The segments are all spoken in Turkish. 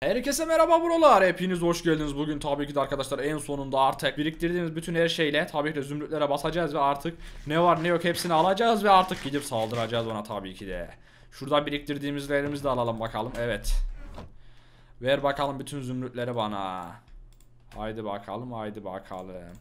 Herkese merhaba buralar. Hepiniz hoş geldiniz. Bugün tabii ki de arkadaşlar en sonunda artık biriktirdiğimiz bütün her şeyle tabii ki de zümrütlere basacağız ve artık ne var ne yok hepsini alacağız ve artık gidip saldıracağız ona tabii ki de. Şuradan biriktirdiğimizlerimizi de alalım bakalım. Evet. Ver bakalım bütün zümrütleri bana. Haydi bakalım, haydi bakalım.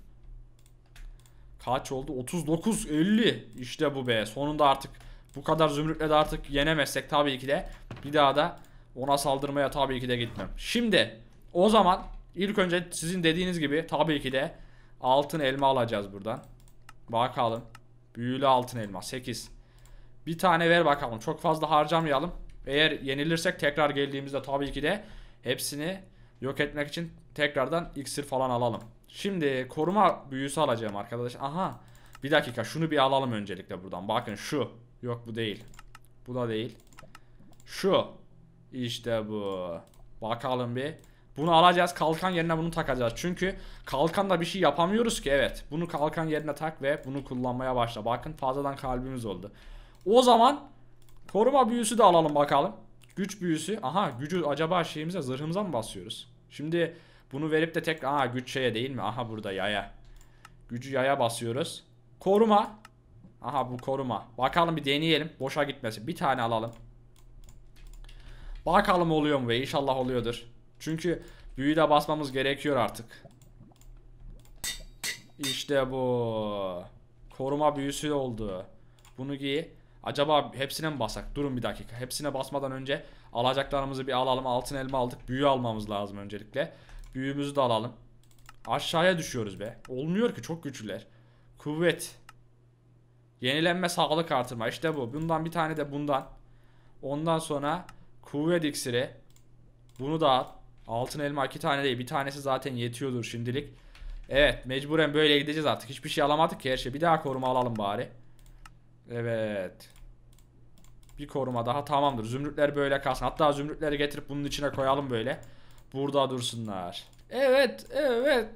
Kaç oldu? 39, 50. İşte bu be. Sonunda artık bu kadar zümrütle de artık yenemezsek tabii ki de bir daha da ona saldırmaya tabii ki de gitmem. Şimdi o zaman ilk önce sizin dediğiniz gibi tabii ki de altın elma alacağız buradan. Bakalım. Büyülü altın elma 8. Bir tane ver bakalım. Çok fazla harcamayalım. Eğer yenilirsek tekrar geldiğimizde tabii ki de hepsini yok etmek için tekrardan iksir falan alalım. Şimdi koruma büyüsü alacağım arkadaş. Aha. Bir dakika şunu bir alalım öncelikle buradan. Bakın şu. Yok bu değil. Bu da değil. Şu. İşte bu. Bakalım bir. Bunu alacağız kalkan yerine bunu takacağız. Çünkü Kalkan da bir şey yapamıyoruz ki evet. Bunu kalkan yerine tak ve bunu kullanmaya başla. Bakın fazladan kalbimiz oldu. O zaman koruma büyüsü de alalım bakalım. Güç büyüsü. Aha gücü acaba şeyimize zırhımıza mı basıyoruz? Şimdi bunu verip de tek aha güç şeye değil mi? Aha burada yaya. Gücü yaya basıyoruz. Koruma. Aha bu koruma. Bakalım bir deneyelim. Boşa gitmesin. Bir tane alalım. Bakalım oluyor mu be inşallah oluyordur. Çünkü büyüyü de basmamız gerekiyor artık. İşte bu. Koruma büyüsü oldu. Bunu giy. Acaba hepsine mi basak? Durun bir dakika. Hepsine basmadan önce alacaklarımızı bir alalım. Altın elma aldık. Büyü almamız lazım öncelikle. Büyümüzü de alalım. Aşağıya düşüyoruz be. Olmuyor ki çok güçlüler. Kuvvet. Yenilenme sağlık artırma. İşte bu. Bundan bir tane de bundan. Ondan sonra Kuvvet iksiri. Bunu da al. Altın elma iki tane değil. Bir tanesi zaten yetiyordur şimdilik. Evet mecburen böyle gideceğiz artık. Hiçbir şey alamadık ki her şey. Bir daha koruma alalım bari. Evet. Bir koruma daha tamamdır. Zümrütler böyle kalsın. Hatta zümrütleri getirip bunun içine koyalım böyle. Burada dursunlar. Evet evet.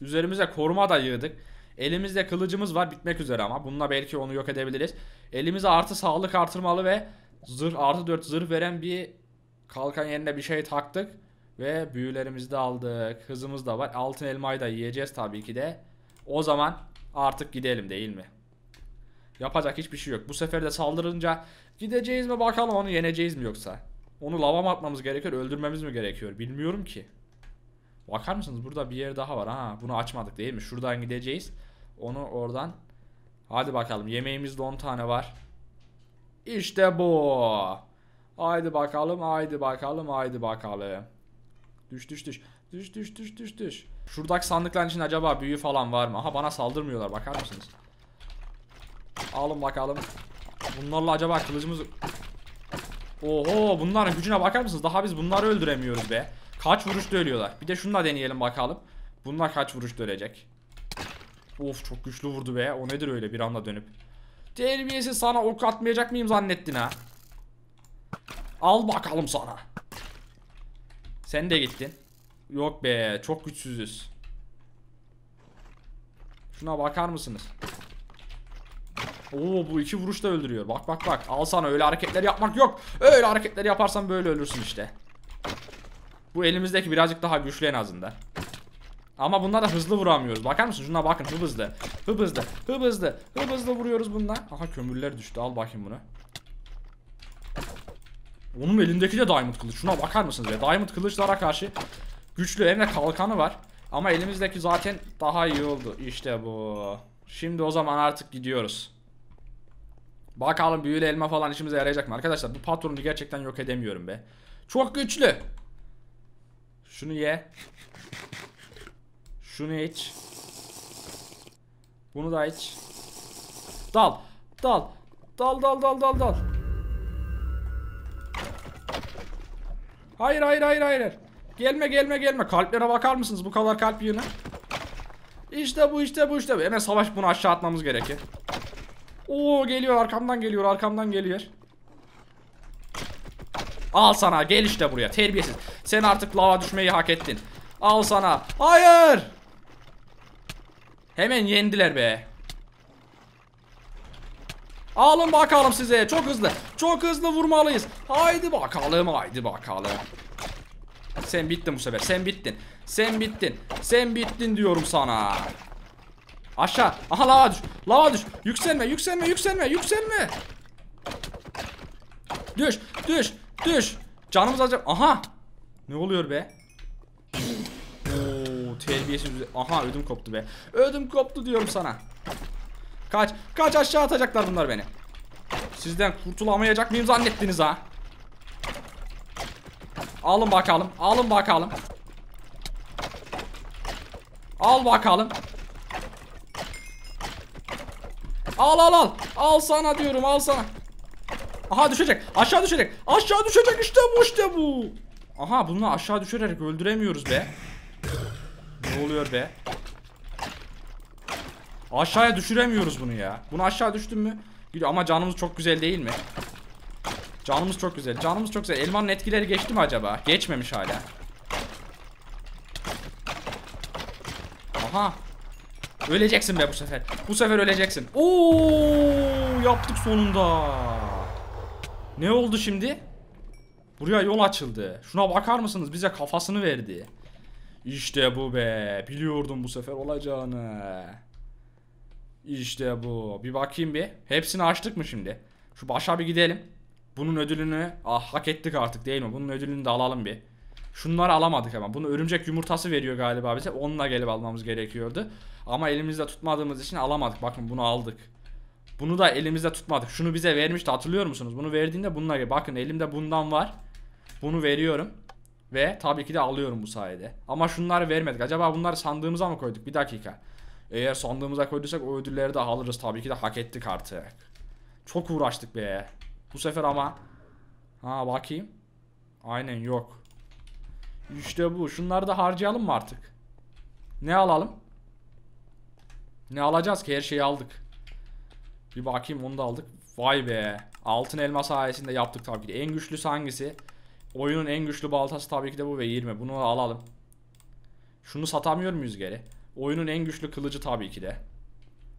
Üzerimize koruma da yığdık. Elimizde kılıcımız var bitmek üzere ama. Bununla belki onu yok edebiliriz. Elimize artı sağlık artırmalı ve zırh artı 4 zırh veren bir kalkan yerine bir şey taktık. Ve büyülerimizi de aldık. Hızımız da var. Altın elmayı da yiyeceğiz tabii ki de. O zaman artık gidelim değil mi? Yapacak hiçbir şey yok. Bu sefer de saldırınca gideceğiz mi bakalım onu yeneceğiz mi yoksa? Onu lava mı atmamız gerekiyor öldürmemiz mi gerekiyor bilmiyorum ki. Bakar mısınız burada bir yer daha var ha bunu açmadık değil mi? Şuradan gideceğiz. Onu oradan. Hadi bakalım yemeğimizde 10 tane var. İşte bu. Haydi bakalım, haydi bakalım, haydi bakalım. Düş düş düş. Düş düş düş düş düş. Şuradaki sandıkların için acaba büyü falan var mı? Ha bana saldırmıyorlar bakar mısınız? Alın bakalım. Bunlarla acaba kılıcımız... Oho bunların gücüne bakar mısınız? Daha biz bunları öldüremiyoruz be. Kaç vuruş ölüyorlar. Bir de şunu da deneyelim bakalım. Bunlar kaç vuruş ölecek. Of çok güçlü vurdu be. O nedir öyle bir anda dönüp. Terbiyesiz sana ok atmayacak mıyım zannettin ha? Al bakalım sana. Sen de gittin. Yok be çok güçsüzüz. Şuna bakar mısınız? Oo bu iki vuruş da öldürüyor. Bak bak bak. Al sana öyle hareketler yapmak yok. Öyle hareketleri yaparsan böyle ölürsün işte. Bu elimizdeki birazcık daha güçlü en azından. Ama bunlar da hızlı vuramıyoruz. Bakar mısın? Şuna bakın. Hıp hızlı. Hıp hızlı. Hıp hızlı. Hıp hızlı vuruyoruz bununla. Aha kömürler düştü. Al bakayım bunu. Onun elindeki de diamond kılıç. Şuna bakar mısınız ya? Diamond kılıçlara karşı güçlü. Hem de kalkanı var. Ama elimizdeki zaten daha iyi oldu. İşte bu. Şimdi o zaman artık gidiyoruz. Bakalım büyülü elma falan işimize yarayacak mı? Arkadaşlar bu patronu gerçekten yok edemiyorum be. Çok güçlü. Şunu ye. Şunu iç. Bunu da iç. Dal. Dal. Dal dal dal dal dal. Hayır hayır hayır hayır. Gelme gelme gelme. Kalplere bakar mısınız? Bu kadar kalp yığını. İşte bu işte bu işte bu. Hemen savaş bunu aşağı atmamız gerekir. Oo geliyor arkamdan geliyor arkamdan geliyor. Al sana gel işte buraya terbiyesiz. Sen artık lava düşmeyi hak ettin. Al sana. Hayır. Hemen yendiler be. Alın bakalım size. Çok hızlı. Çok hızlı vurmalıyız. Haydi bakalım. Haydi bakalım. Sen bittin bu sefer. Sen bittin. Sen bittin. Sen bittin diyorum sana. Aşağı. Aha lava düş. Lava düş. Yükselme. Yükselme. Yükselme. Yükselme. Düş. Düş. Düş. Canımız acaba. Aha. Ne oluyor be? seviyesi Aha ödüm koptu be. Ödüm koptu diyorum sana. Kaç. Kaç aşağı atacaklar bunlar beni. Sizden kurtulamayacak mıyım zannettiniz ha? Alın bakalım. Alın bakalım. Al bakalım. Al al al. Al sana diyorum al sana. Aha düşecek. Aşağı düşecek. Aşağı düşecek işte bu işte bu. Aha bunu aşağı düşürerek öldüremiyoruz be oluyor be? Aşağıya düşüremiyoruz bunu ya. Bunu aşağı düştün mü? Gidiyor ama canımız çok güzel değil mi? Canımız çok güzel. Canımız çok güzel. Elmanın etkileri geçti mi acaba? Geçmemiş hala. Aha. Öleceksin be bu sefer. Bu sefer öleceksin. Oo yaptık sonunda. Ne oldu şimdi? Buraya yol açıldı. Şuna bakar mısınız? Bize kafasını verdi. İşte bu be. Biliyordum bu sefer olacağını. İşte bu. Bir bakayım bir. Hepsini açtık mı şimdi? Şu başa bir gidelim. Bunun ödülünü ah, hak ettik artık değil mi? Bunun ödülünü de alalım bir. Şunları alamadık ama. Bunu örümcek yumurtası veriyor galiba bize. Onunla gelip almamız gerekiyordu. Ama elimizde tutmadığımız için alamadık. Bakın bunu aldık. Bunu da elimizde tutmadık. Şunu bize vermişti hatırlıyor musunuz? Bunu verdiğinde bununla bakın elimde bundan var. Bunu veriyorum. Ve tabii ki de alıyorum bu sayede. Ama şunlar vermedik. Acaba bunları sandığımıza mı koyduk? Bir dakika. Eğer sandığımıza koyduysak o ödülleri de alırız. Tabii ki de hak ettik artık. Çok uğraştık be. Bu sefer ama. Ha bakayım. Aynen yok. İşte bu. Şunları da harcayalım mı artık? Ne alalım? Ne alacağız ki? Her şeyi aldık. Bir bakayım onu da aldık. Vay be. Altın elma sayesinde yaptık tabii ki. En güçlüsü hangisi? Oyunun en güçlü baltası tabii ki de bu ve 20. Bunu alalım. Şunu satamıyor muyuz geri? Oyunun en güçlü kılıcı tabii ki de.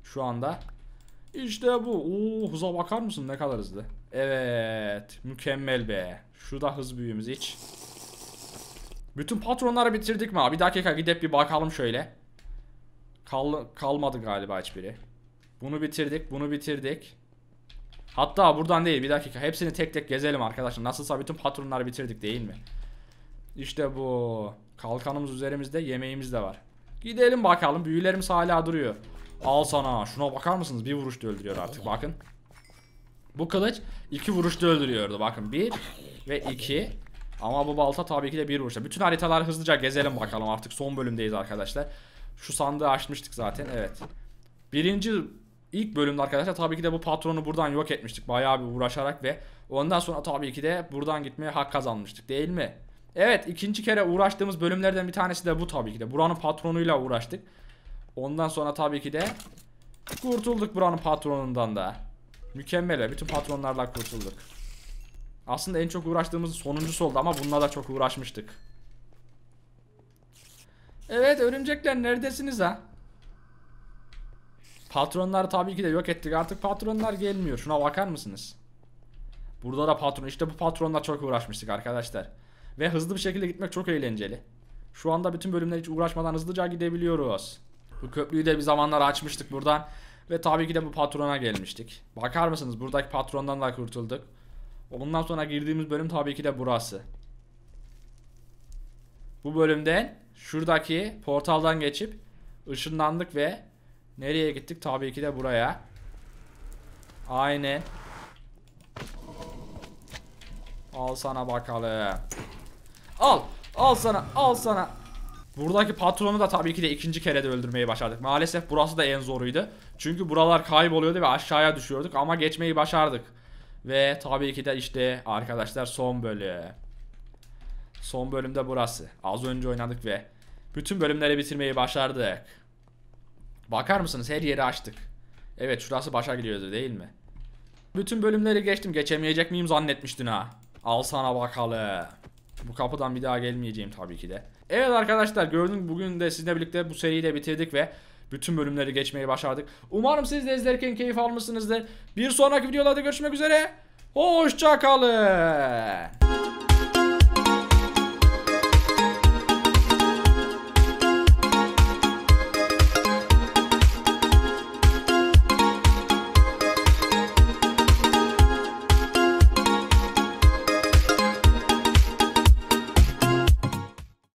Şu anda. İşte bu. Oo, hıza bakar mısın? Ne kadar hızlı. Evet. Mükemmel be. Şu da hız büyüğümüz hiç. Bütün patronları bitirdik mi abi? Bir dakika gidip bir bakalım şöyle. Kal kalmadı galiba hiçbiri. Bunu bitirdik. Bunu bitirdik. Hatta buradan değil bir dakika hepsini tek tek gezelim arkadaşlar. Nasılsa bütün patronları bitirdik değil mi? İşte bu. Kalkanımız üzerimizde yemeğimiz de var. Gidelim bakalım büyülerimiz hala duruyor. Al sana şuna bakar mısınız bir vuruşta öldürüyor artık bakın. Bu kılıç iki vuruşta öldürüyordu bakın bir ve iki. Ama bu balta tabii ki de bir vuruşta. Bütün haritalar hızlıca gezelim bakalım artık son bölümdeyiz arkadaşlar. Şu sandığı açmıştık zaten evet. Birinci ilk bölümde arkadaşlar tabii ki de bu patronu buradan yok etmiştik. Bayağı bir uğraşarak ve ondan sonra tabii ki de buradan gitmeye hak kazanmıştık değil mi? Evet ikinci kere uğraştığımız bölümlerden bir tanesi de bu tabii ki de. Buranın patronuyla uğraştık. Ondan sonra tabii ki de kurtulduk buranın patronundan da. Mükemmel. Bütün patronlarla kurtulduk. Aslında en çok uğraştığımız sonuncusu oldu ama bununla da çok uğraşmıştık. Evet örümcekler neredesiniz ha? Patronlar tabii ki de yok ettik. Artık patronlar gelmiyor. Şuna bakar mısınız? Burada da patron. İşte bu patronla çok uğraşmıştık arkadaşlar. Ve hızlı bir şekilde gitmek çok eğlenceli. Şu anda bütün bölümler hiç uğraşmadan hızlıca gidebiliyoruz. Bu köprüyü de bir zamanlar açmıştık buradan. Ve tabii ki de bu patrona gelmiştik. Bakar mısınız buradaki patrondan da kurtulduk. Bundan sonra girdiğimiz bölüm tabii ki de burası. Bu bölümden şuradaki portaldan geçip ışınlandık ve Nereye gittik? Tabii ki de buraya. Aynen. Al sana bakalım. Al. Al sana. Al sana. Buradaki patronu da tabii ki de ikinci kere de öldürmeyi başardık. Maalesef burası da en zoruydu. Çünkü buralar kayboluyordu ve aşağıya düşüyorduk ama geçmeyi başardık. Ve tabii ki de işte arkadaşlar son bölüm. Son bölümde burası. Az önce oynadık ve bütün bölümleri bitirmeyi başardık. Bakar mısınız her yeri açtık. Evet şurası başa gidiyordu değil mi? Bütün bölümleri geçtim geçemeyecek miyim zannetmiştin ha. Al sana bakalım. Bu kapıdan bir daha gelmeyeceğim tabii ki de. Evet arkadaşlar gördüğünüz bugün de sizinle birlikte bu seriyi de bitirdik ve bütün bölümleri geçmeyi başardık. Umarım siz de izlerken keyif almışsınızdır. Bir sonraki videolarda görüşmek üzere. Hoşçakalın.